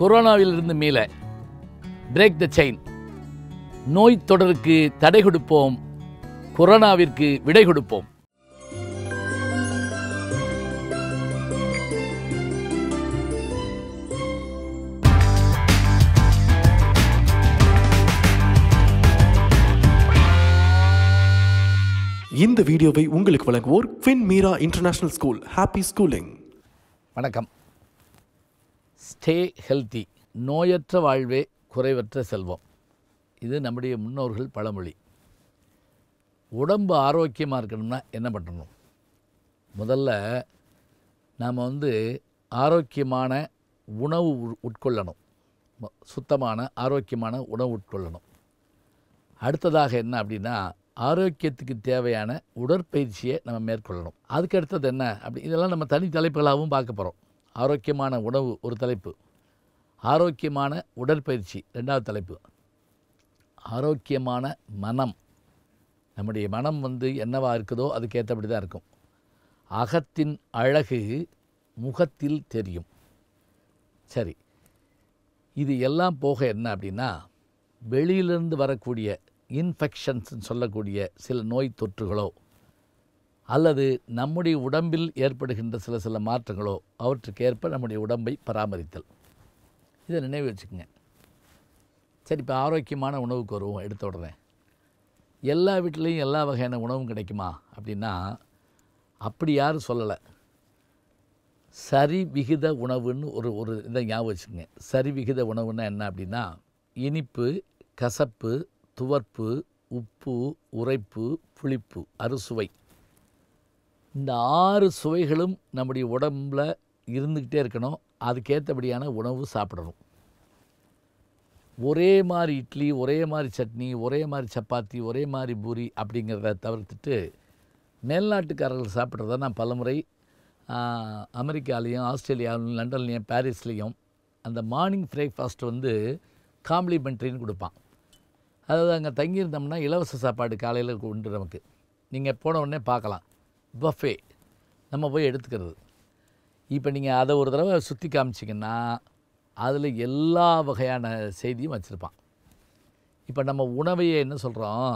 கொரோனாவிலிருந்து மீள break the chain நோய் தொடருக்கு தடை கொடுப்போம் கொரோனாவிற்கு விடை கொடுப்போம் இந்த வீடியோவை உங்களுக்கு வழங்குவோர் queen Meera international school happy schooling வணக்கம் ஸ்டே ஹெல்த்தி நோயற்ற வாழ்வே குறைவற்ற செல்வம் இது நம்முடைய முன்னோர்கள் பழமொழி உடம்பு ஆரோக்கியமாக இருக்கணும்னா என்ன பண்ணணும் முதல்ல நாம் வந்து ஆரோக்கியமான உணவு உட்கொள்ளணும் சுத்தமான ஆரோக்கியமான உணவு உட்கொள்ளணும் அடுத்ததாக என்ன அப்படின்னா ஆரோக்கியத்துக்கு தேவையான உடற்பயிற்சியை நம்ம மேற்கொள்ளணும் அதுக்கு அடுத்தது என்ன அப்படி இதெல்லாம் நம்ம தனி தலைப்புகளாகவும் பார்க்க போகிறோம் ஆரோக்கியமான உணவு ஒரு தலைப்பு ஆரோக்கியமான உடற்பயிற்சி ரெண்டாவது தலைப்பு ஆரோக்கியமான மனம் நம்முடைய மனம் வந்து என்னவாக இருக்குதோ அதுக்கேற்றபடி தான் இருக்கும் அகத்தின் அழகு முகத்தில் தெரியும் சரி இது எல்லாம் போக என்ன அப்படின்னா வெளியிலிருந்து வரக்கூடிய இன்ஃபெக்ஷன்ஸ்ன்னு சொல்லக்கூடிய சில நோய் தொற்றுகளோ அல்லது நம்முடைய உடம்பில் ஏற்படுகின்ற சில சில மாற்றங்களோ அவற்றுக்கேற்ப நம்முடைய உடம்பை பராமரித்தல் இதை நினைவு வச்சுக்கோங்க சரி இப்போ ஆரோக்கியமான உணவுக்கு வருவோம் எடுத்து விட்றேன் எல்லா வீட்லேயும் எல்லா வகையான உணவும் கிடைக்குமா அப்படின்னா அப்படி யாரும் சொல்லலை சரி விகித உணவுன்னு ஒரு ஒரு இதை ஞாபகம் வச்சுக்கோங்க சரி விகித உணவுன்னா என்ன அப்படின்னா இனிப்பு கசப்பு துவர்ப்பு உப்பு உரைப்பு புளிப்பு அறுசுவை இந்த ஆறு சுவைகளும் நம்முடைய உடம்பில் இருந்துக்கிட்டே இருக்கணும் அதுக்கேற்றபடியான உணவு சாப்பிடணும் ஒரே மாதிரி இட்லி ஒரே மாதிரி சட்னி ஒரே மாதிரி சப்பாத்தி ஒரே மாதிரி பூரி அப்படிங்கிறத தவிர்த்துட்டு மேல்நாட்டுக்காரர்கள் சாப்பிட்றத நான் பலமுறை அமெரிக்காலேயும் ஆஸ்திரேலியாவிலும் லண்டன்லேயும் பாரிஸ்லேயும் அந்த மார்னிங் பிரேக்ஃபாஸ்ட் வந்து காம்ப்ளிமெண்ட்ரின்னு கொடுப்பான் அதாவது அங்கே தங்கியிருந்தோம்னா இலவச சாப்பாடு காலையில் உண்டு நமக்கு நீங்கள் போன உடனே பார்க்கலாம் பஃபே நம்ம போய் எடுத்துக்கிறது இப்போ நீங்கள் அதை ஒரு தடவை சுற்றி காமிச்சிங்கன்னா அதில் எல்லா வகையான செய்தியும் வச்சுருப்பான் இப்போ நம்ம உணவையே என்ன சொல்கிறோம்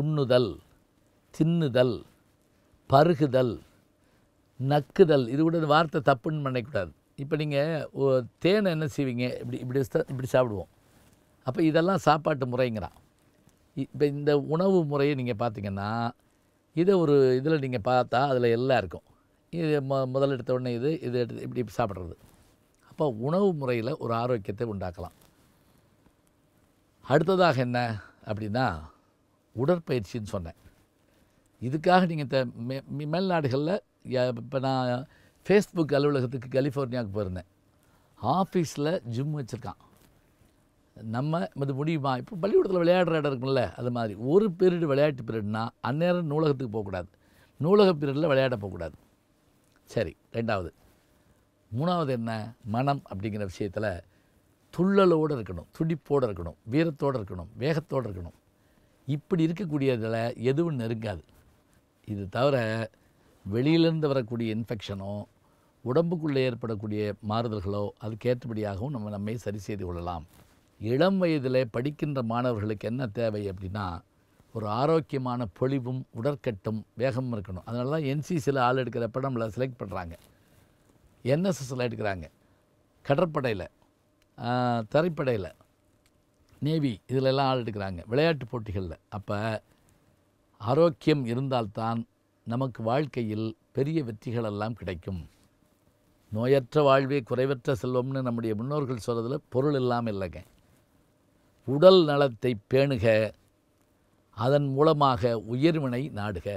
உண்ணுதல் தின்னுதல் பருகுதல் நக்குதல் இது கூட வார்த்தை தப்புன்னு பண்ணக்கூடாது இப்போ நீங்கள் தேனை என்ன செய்வீங்க இப்படி இப்படி இப்படி சாப்பிடுவோம் அப்போ இதெல்லாம் சாப்பாட்டு முறைங்கிறான் இப்போ இந்த உணவு முறையை நீங்கள் பார்த்திங்கன்னா இதை ஒரு இதில் நீங்கள் பார்த்தா அதில் எல்லாம் இருக்கும் இது மொ முதல் எடுத்த உடனே இது இது எடுத்து இப்படி சாப்பிட்றது அப்போ உணவு முறையில் ஒரு ஆரோக்கியத்தை உண்டாக்கலாம் அடுத்ததாக என்ன அப்படின்னா உடற்பயிற்சின்னு சொன்னேன் இதுக்காக நீங்கள் த மே மேல்நாடுகளில் இப்போ நான் ஃபேஸ்புக் அலுவலகத்துக்கு கலிஃபோர்னியாவுக்கு போயிருந்தேன் ஆஃபீஸில் ஜிம் வச்சுருக்கான் நம்ம இது முடியுமா இப்போ பள்ளிக்கூடத்தில் விளையாடுற இடம் இருக்குல்ல அது மாதிரி ஒரு பீரியடு விளையாட்டு பீரியட்னா அந்நேரம் நூலகத்துக்கு போகக்கூடாது நூலக பீரியடில் விளையாட போகக்கூடாது சரி ரெண்டாவது மூணாவது என்ன மனம் அப்படிங்கிற விஷயத்தில் துள்ளலோடு இருக்கணும் துடிப்போடு இருக்கணும் வீரத்தோடு இருக்கணும் வேகத்தோடு இருக்கணும் இப்படி இருக்கக்கூடியதில் எதுவும் நெருங்காது இது தவிர வெளியிலேருந்து வரக்கூடிய இன்ஃபெக்ஷனோ உடம்புக்குள்ளே ஏற்படக்கூடிய மாறுதல்களோ அதுக்கேற்றபடியாகவும் நம்ம நம்மை சரி செய்து கொள்ளலாம் இளம் வயதில் படிக்கின்ற மாணவர்களுக்கு என்ன தேவை அப்படின்னா ஒரு ஆரோக்கியமான பொழிவும் உடற்கட்டும் வேகமும் இருக்கணும் அதனால தான் என்சிசியில் ஆள் எடுக்கிறப்ப நம்மளை செலக்ட் பண்ணுறாங்க என்எஸ்எஸ்ஸில் எடுக்கிறாங்க கடற்படையில் தரைப்படையில் நேவி இதிலெல்லாம் ஆள் எடுக்கிறாங்க விளையாட்டு போட்டிகளில் அப்போ ஆரோக்கியம் இருந்தால்தான் நமக்கு வாழ்க்கையில் பெரிய வெற்றிகள் எல்லாம் கிடைக்கும் நோயற்ற வாழ்வே குறைவற்ற செல்வம்னு நம்முடைய முன்னோர்கள் சொல்கிறதுல பொருள் இல்லாமல் இல்லைங்க உடல் நலத்தை பேணுக அதன் மூலமாக உயர்வினை நாடுக